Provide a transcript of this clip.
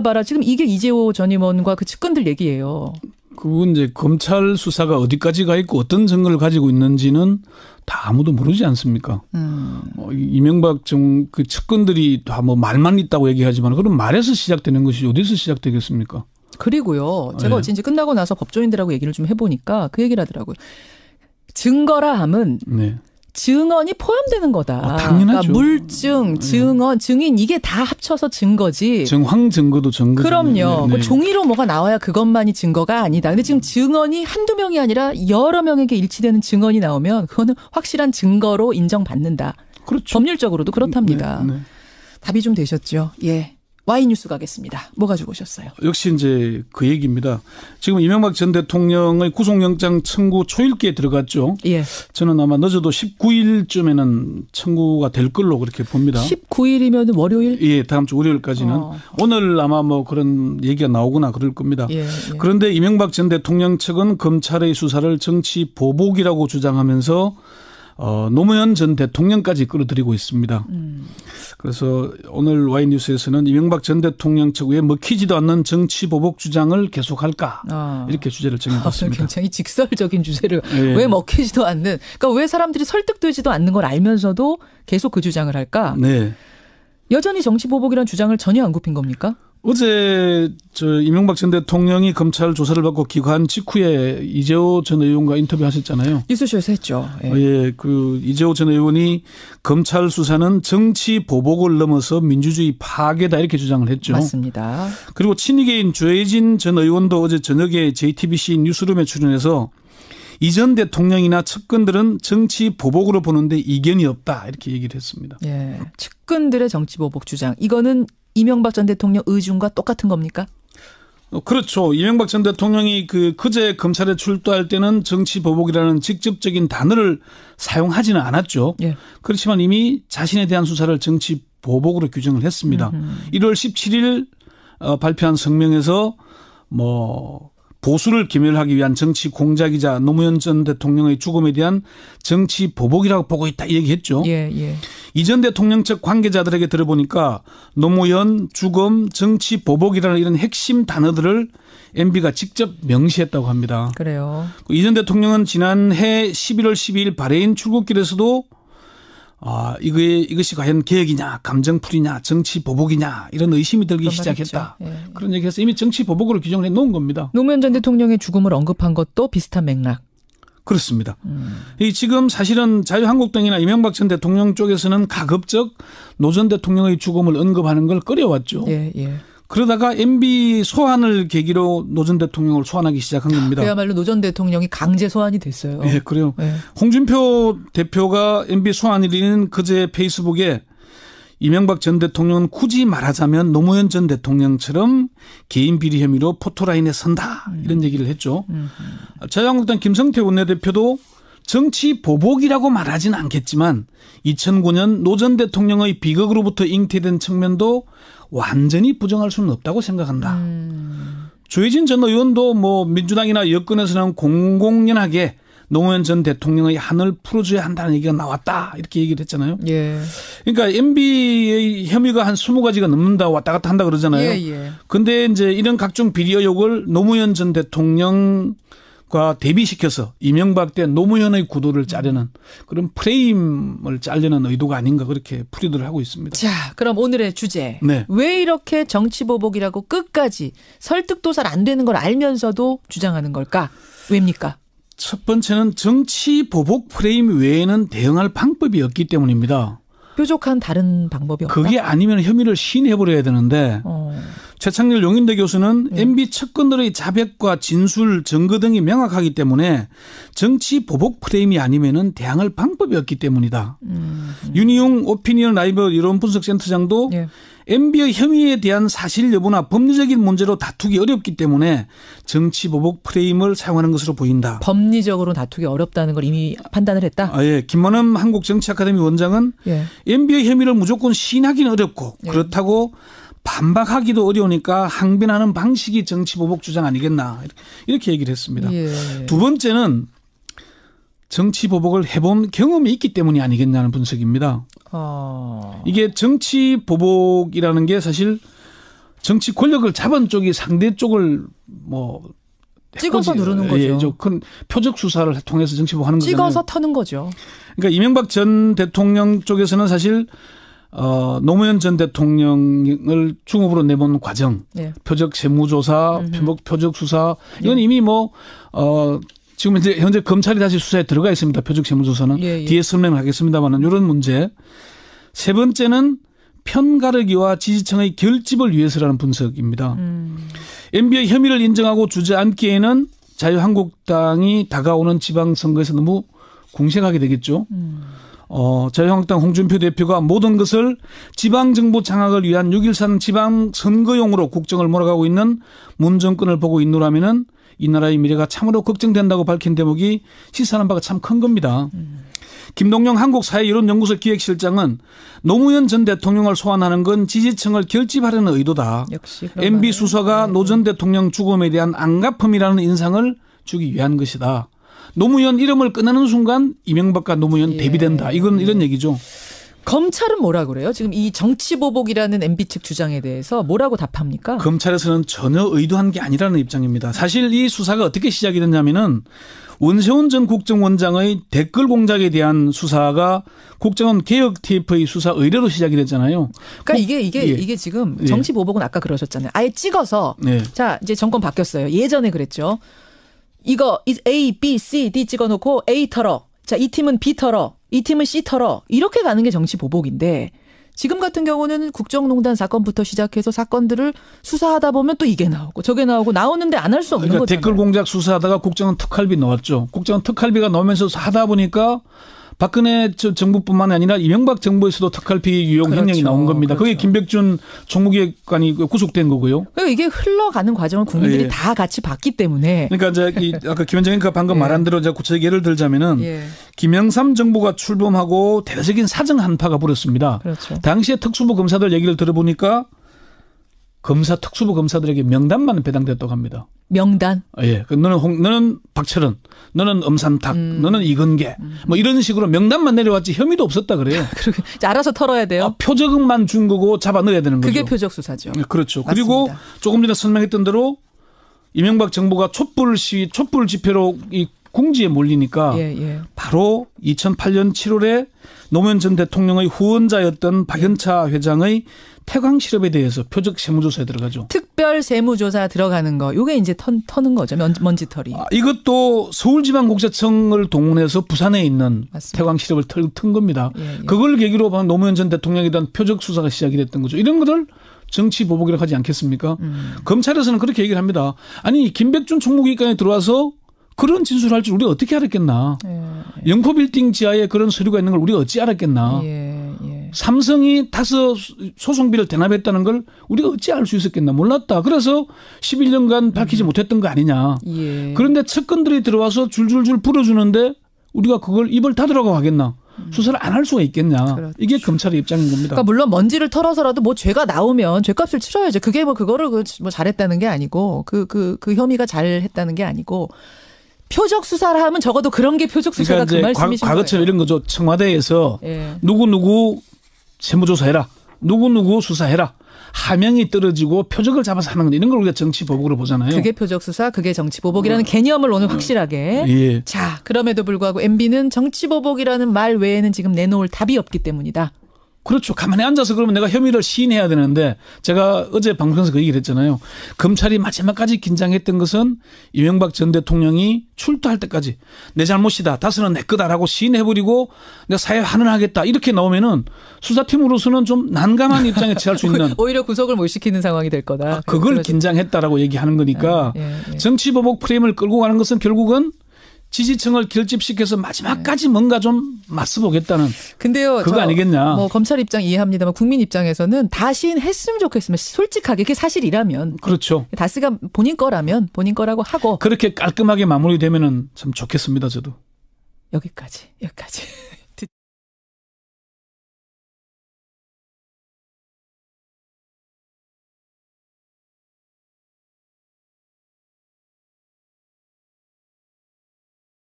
봐라 지금 이게 이재호 전 의원과 그 측근들 얘기예요. 그건 이제 검찰 수사가 어디까지가 있고 어떤 증거를 가지고 있는지는 다 아무도 모르지 않습니까? 음. 어, 이명박 정 그 측근들이 다 뭐 말만 있다고 얘기하지만 그런 말에서 시작되는 것이 어디서 시작되겠습니까? 그리고요. 제가 예. 어제 이 끝나고 나서 법조인들하고 얘기를 좀 해보니까 그 얘기를 하더라고요. 증거라 함은 네. 증언이 포함되는 거다. 아, 당연하죠. 그러니까 물증, 음. 증언, 증인 이게 다 합쳐서 증거지. 증황 증거도 증거. 그럼요. 네, 그 네. 종이로 뭐가 나와야 그것만이 증거가 아니다. 근데 지금 증언이 한두 명이 아니라 여러 명에게 일치되는 증언이 나오면 그거는 확실한 증거로 인정받는다. 그렇죠. 법률적으로도 그렇답니다. 네, 네. 답이 좀 되셨죠? 예. 와이뉴스 가겠습니다. 뭐가 주고셨어요? 오 역시 이제 그 얘기입니다. 지금 이명박 전 대통령의 구속영장 청구 초일기에 들어갔죠. 예. 저는 아마 늦어도 19일쯤에는 청구가 될 걸로 그렇게 봅니다. 19일이면 월요일? 예, 다음 주 월요일까지는 어. 오늘 아마 뭐 그런 얘기가 나오거나 그럴 겁니다. 예, 예. 그런데 이명박 전 대통령 측은 검찰의 수사를 정치 보복이라고 주장하면서 어, 노무현 전 대통령까지 끌어들이고 있습니다. 음. 그래서 오늘 와이뉴스에서는 이명박 전 대통령 측에 먹히지도 않는 정치 보복 주장을 계속할까 아. 이렇게 주제를 정해봤습니다. 아, 굉장히 직설적인 주제를 네. 왜 먹히지도 않는 그러니까 왜 사람들이 설득되지도 않는 걸 알면서도 계속 그 주장을 할까? 네. 여전히 정치 보복이라는 주장을 전혀 안 굽힌 겁니까? 어제 저 이명박 전 대통령이 검찰 조사를 받고 기관 직후에 이재호 전 의원과 인터뷰하셨잖아요. 뉴스쇼에서 했죠. 예. 아, 예, 그 이재호 전 의원이 검찰 수사는 정치 보복을 넘어서 민주주의 파괴다 이렇게 주장을 했죠. 맞습니다. 그리고 친이계인 조혜진 전 의원도 어제 저녁에 JTBC 뉴스룸에 출연해서 이전 대통령이나 측근들은 정치 보복으로 보는데 이견이 없다 이렇게 얘기를 했습니다. 예, 측근들의 정치 보복 주장 이거는 이명박 전 대통령 의중과 똑같은 겁니까? 어, 그렇죠. 이명박 전 대통령이 그 그제 검찰에 출두할 때는 정치 보복이라는 직접적인 단어를 사용하지는 않았죠. 예. 그렇지만 이미 자신에 대한 수사를 정치 보복으로 규정을 했습니다. 음흠. 1월 17일 어, 발표한 성명에서 뭐 보수를 기멸하기 위한 정치 공작이자 노무현 전 대통령의 죽음에 대한 정치 보복이라고 보고 있다 얘기했죠. 예, 예. 이전 대통령 측 관계자들에게 들어보니까 노무현 죽음 정치 보복이라는 이런 핵심 단어들을 MB가 직접 명시했다고 합니다. 그래요. 이전 대통령은 지난해 11월 12일 바레인 출국길에서도 아, 이거에, 이것이 과연 개혁이냐, 감정풀이냐, 정치 보복이냐, 이런 의심이 들기 시작했다. 예. 그런 얘기해서 이미 정치 보복으로 규정을 해 놓은 겁니다. 노무현 전 대통령의 죽음을 언급한 것도 비슷한 맥락. 그렇습니다. 음. 이 지금 사실은 자유한국당이나 이명박 전 대통령 쪽에서는 가급적 노 전 대통령의 죽음을 언급하는 걸 꺼려왔죠. 예, 예. 그러다가 MB 소환을 계기로 노 전 대통령을 소환하기 시작한 겁니다. 그야말로 노전 대통령이 강제 소환이 됐어요. 예, 네, 그래요. 네. 홍준표 대표가 MB 소환일인 그제 페이스북에 이명박 전 대통령은 굳이 말하자면 노무현 전 대통령처럼 개인 비리 혐의로 포토라인에 선다 이런 음. 얘기를 했죠. 자유한국당 김성태 원내대표도 정치 보복이라고 말하진 않겠지만 2009년 노 전 대통령의 비극으로부터 잉태된 측면도 완전히 부정할 수는 없다고 생각한다. 음. 조혜진 전 의원도 뭐 민주당이나 여권에서는 공공연하게 노무현 전 대통령의 한을 풀어줘야 한다는 얘기가 나왔다 이렇게 얘기를 했잖아요. 예. 그러니까 MB의 혐의가 한 20가지가 넘는다 왔다 갔다 한다 그러잖아요. 예, 예. 근데 이제 이런 각종 비리 의혹을 노무현 전 대통령 과 대비시켜서 이명박 때 노무현의 구도를 짜려는 그런 프레임을 짜려는 의도가 아닌가 그렇게 풀이들을 하고 있습니다. 자, 그럼 오늘의 주제. 네. 왜 이렇게 정치 보복이라고 끝까지 설득도 잘 안 되는 걸 알면서도 주장하는 걸까? 왜입니까? 첫 번째는 정치 보복 프레임 외에는 대응할 방법이 없기 때문입니다. 뾰족한 다른 방법이 없나? 그게 아니면 혐의를 시해버려야 되는데 어. 최창렬 용인대 교수는 네. 예. MB 측근들의 자백과 진술, 증거 등이 명확하기 때문에 정치 보복 프레임이 아니면은 대항할 방법이 없기 때문이다. 음. 윤희용 오피니언 라이브 이론 분석 센터장도 네. 예. MB의 혐의에 대한 사실 여부나 법리적인 문제로 다투기 어렵기 때문에 정치 보복 프레임을 사용하는 것으로 보인다. 법리적으로 다투기 어렵다는 걸 이미 판단을 했다. 아, 예. 김만흠 한국정치아카데미 원장은 예. MB의 혐의를 무조건 시인하기는 어렵고 예. 그렇다고 반박하기도 어려우니까 항변하는 방식이 정치 보복 주장 아니겠나 이렇게 얘기를 했습니다. 예. 두 번째는 정치 보복을 해본 경험이 있기 때문이 아니겠냐는 분석입니다. 아. 이게 정치 보복이라는 게 사실 정치 권력을 잡은 쪽이 상대 쪽을 뭐 찍어서 누르는 예, 거죠. 예, 큰 표적 수사를 통해서 정치 보복하는 거죠. 찍어서 거잖아요. 터는 거죠. 그러니까 이명박 전 대통령 쪽에서는 사실 어, 노무현 전 대통령을 중국으로 내본 과정, 예. 표적 재무조사 표적, 표적 수사, 예. 이건 예. 이미 뭐, 어, 지금 이제 현재 검찰이 다시 수사에 들어가 있습니다. 표적 재무조사는 예, 예, 뒤에 설명하겠습니다만은 을 이런 문제. 세 번째는 편가르기와 지지층의 결집을 위해서라는 분석입니다. 음. MB의 혐의를 인정하고 주저앉기에는 자유한국당이 다가오는 지방선거에서 너무 공생하게 되겠죠. 음. 어, 자유한국당 홍준표 대표가 모든 것을 지방정부 장악을 위한 6.13 지방선거용으로 국정을 몰아가고 있는 문 정권을 보고 있노라면은 이 나라의 미래가 참으로 걱정된다고 밝힌 대목이 시사하는 바가 참 큰 겁니다. 음. 김동영 한국사회여론연구소 기획실장은 노무현 전 대통령을 소환하는 건 지지층을 결집하려는 의도다. 역시 MB 수사가 노 전 대통령 죽음에 대한 안갚음이라는 인상을 주기 위한 것이다. 노무현 이름을 꺼내는 순간 이명박과 노무현 예. 대비된다. 이건 이런 얘기죠. 검찰은 뭐라 고 그래요? 지금 이 정치보복이라는 MB 측 주장에 대해서 뭐라고 답합니까? 검찰에서는 전혀 의도한 게 아니라는 입장입니다. 사실 이 수사가 어떻게 시작이 됐냐면은 원세훈 전 국정원장의 댓글 공작에 대한 수사가 국정원 개혁 TF의 수사 의뢰로 시작이 됐잖아요. 그러니까 이게 이게 예. 이게 지금 예. 정치 보복은 아까 그러셨잖아요. 아예 찍어서 예. 자 이제 정권 바뀌었어요. 예전에 그랬죠. 이거 A, B, C, D 찍어놓고 A 털어. 자, 이 팀은 B 털어. 이 팀은 C 털어. 이렇게 가는 게 정치 보복인데 지금 같은 경우는 국정농단 사건부터 시작해서 사건들을 수사하다 보면 또 이게 나오고 저게 나오고 나오는데 안 할 수 없는 그러니까 거잖 댓글 공작 수사하다가 국정은 특할비 넣었죠. 국정은 특할비가 넣으면서 하다 보니까 박근혜 정부뿐만 아니라 이명박 정부에서도 특활비 유용 그렇죠. 행령이 나온 겁니다. 그렇죠. 그게 김백준 총무기관이 구속된 거고요. 그러니 이게 흘러가는 과정을 국민들이 예. 다 같이 봤기 때문에. 그러니까 이제 이 아까 김현정이가 방금 예. 말한 대로 제가 구체적 예를 들자면은 예. 김영삼 정부가 출범하고 대대적인 사정 한파가 불었습니다. 그렇죠. 당시에 특수부 검사들 얘기를 들어보니까 검사 특수부 검사들에게 명단만 배당됐다고 합니다. 명단. 예. 그 너는 홍, 너는 박철은, 너는 엄삼탁, 음. 너는 이근계. 음. 뭐 이런 식으로 명단만 내려왔지 혐의도 없었다 그래요. 그리고 알아서 털어야 돼요. 아, 표적만 준 거고 잡아 넣어야 되는 거죠. 그게 표적 수사죠. 예, 그렇죠. 맞습니다. 그리고 조금 전에 설명했던 대로 이명박 정부가 촛불 시 촛불 집회로 이 궁지에 몰리니까 예, 예. 바로 2008년 7월에 노무현 전 대통령의 후원자였던 박연차 회장의 태광 실업에 대해서 표적 세무조사에 들어가죠. 특별 세무조사 들어가는 거, 이게 이제 턴, 터는 거죠 먼지털이. 아, 이것도 서울지방국세청을 동원해서 부산에 있는 맞습니다. 태광 실업을 털, 튼 겁니다. 예, 예. 그걸 계기로 노무현 전 대통령에 대한 표적 수사가 시작이 됐던 거죠. 이런 것들 정치 보복이라고 하지 않겠습니까? 음. 검찰에서는 그렇게 얘기를 합니다. 아니 김백준 총무기관에 들어와서 그런 진술할 을줄 우리 가 어떻게 알았겠나. 예, 예. 영포 빌딩 지하에 그런 서류가 있는 걸 우리가 어찌 알았겠나. 예. 예. 삼성이 다섯 소송비를 대납했다는 걸 우리가 어찌 알 수 있었겠나 몰랐다. 그래서 11년간 밝히지 음. 못했던 거 아니냐. 예. 그런데 측근들이 들어와서 줄줄줄 풀어주는데 우리가 그걸 입을 닫으라고 하겠나. 음. 수사를 안 할 수가 있겠냐. 그렇죠. 이게 검찰의 입장인 겁니다. 그러니까 물론 먼지를 털어서라도 뭐 죄가 나오면 죄값을 치러야죠. 그게 뭐 그거를 그 뭐 잘했다는 게 아니고 그 그, 그 혐의가 잘했다는 게 아니고 표적 수사를 하면 적어도 그런 게 표적 수사다 그러니까 그 말씀이신 과, 거예요. 과거처럼 이런 거죠. 청와대에서 예. 누구 누구 세무조사해라. 누구 누구 수사해라. 하명이 떨어지고 표적을 잡아서 하는 건 이런 걸 우리가 정치 보복으로 보잖아요. 그게 표적 수사, 그게 정치 보복이라는 네. 개념을 오늘 확실하게. 예. 자, 그럼에도 불구하고 MB는 정치 보복이라는 말 외에는 지금 내놓을 답이 없기 때문이다. 그렇죠. 가만히 앉아서 그러면 내가 혐의를 시인해야 되는데 제가 어제 방송에서 그 얘기를 했잖아요. 검찰이 마지막까지 긴장했던 것은 이명박 전 대통령이 출두할 때까지 내 잘못이다. 다스는 내 거다라고 시인해버리고 내가 사회 환원하겠다. 이렇게 나오면은 수사팀으로서는 좀 난감한 입장에 처할 수 있는 오히려 구속을 못 시키는 상황이 될 거다. 아, 그걸 긴장했다라고 얘기하는 거니까 아, 예, 예. 정치보복 프레임을 끌고 가는 것은 결국은 지지층을 결집시켜서 마지막까지 네. 뭔가 좀 맞서보겠다는. 근데요. 그거 아니겠냐. 뭐 검찰 입장 이해합니다만 국민 입장에서는 다신 했으면 좋겠으면 솔직하게 그게 사실이라면. 그렇죠. 다스가 본인 거라면 본인 거라고 하고. 그렇게 깔끔하게 마무리되면참 좋겠습니다 저도. 여기까지 여기까지.